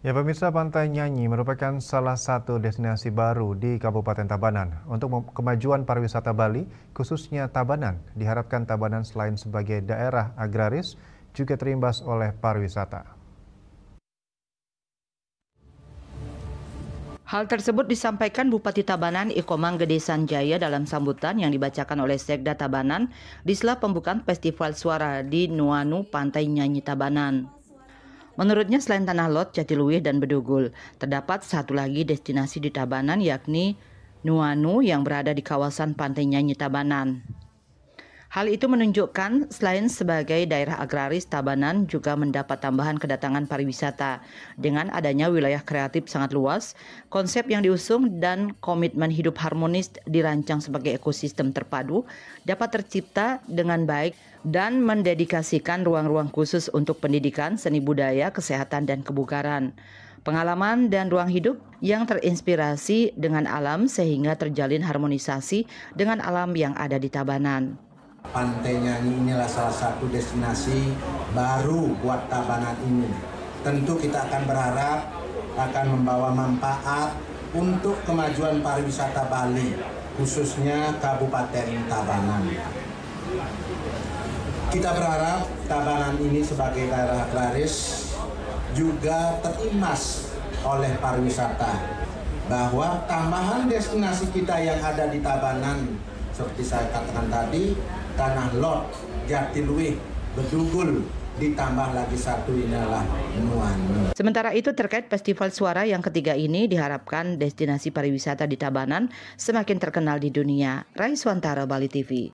Ya pemirsa Pantai Nyanyi merupakan salah satu destinasi baru di Kabupaten Tabanan. Untuk kemajuan pariwisata Bali, khususnya Tabanan, diharapkan Tabanan selain sebagai daerah agraris, juga terimbas oleh pariwisata. Hal tersebut disampaikan Bupati Tabanan Ikomang Gede Sanjaya dalam sambutan yang dibacakan oleh Sekda Tabanan di sela pembukaan Festival Suara di Nuanu Pantai Nyanyi Tabanan. Menurutnya selain Tanah Lot, Jatiluwih, dan Bedugul, terdapat satu lagi destinasi di Tabanan yakni Nuanu yang berada di kawasan Pantai Nyanyi Tabanan. Hal itu menunjukkan selain sebagai daerah agraris, Tabanan juga mendapat tambahan kedatangan pariwisata. Dengan adanya wilayah kreatif sangat luas, konsep yang diusung dan komitmen hidup harmonis dirancang sebagai ekosistem terpadu dapat tercipta dengan baik dan mendedikasikan ruang-ruang khusus untuk pendidikan, seni budaya, kesehatan, dan kebugaran pengalaman dan ruang hidup yang terinspirasi dengan alam sehingga terjalin harmonisasi dengan alam yang ada di Tabanan. Pantai Nyanyi inilah salah satu destinasi baru buat Tabanan ini. Tentu kita akan berharap akan membawa manfaat untuk kemajuan pariwisata Bali, khususnya Kabupaten Tabanan. Kita berharap Tabanan ini sebagai daerah agraris juga terimas oleh pariwisata bahwa tambahan destinasi kita yang ada di Tabanan seperti saya katakan tadi, tanah lot, jatiluih, bedugul, ditambah lagi satu inilah Muanu. Sementara itu terkait festival suara yang ketiga ini diharapkan destinasi pariwisata di Tabanan semakin terkenal di dunia. Rai Swantara, Bali TV.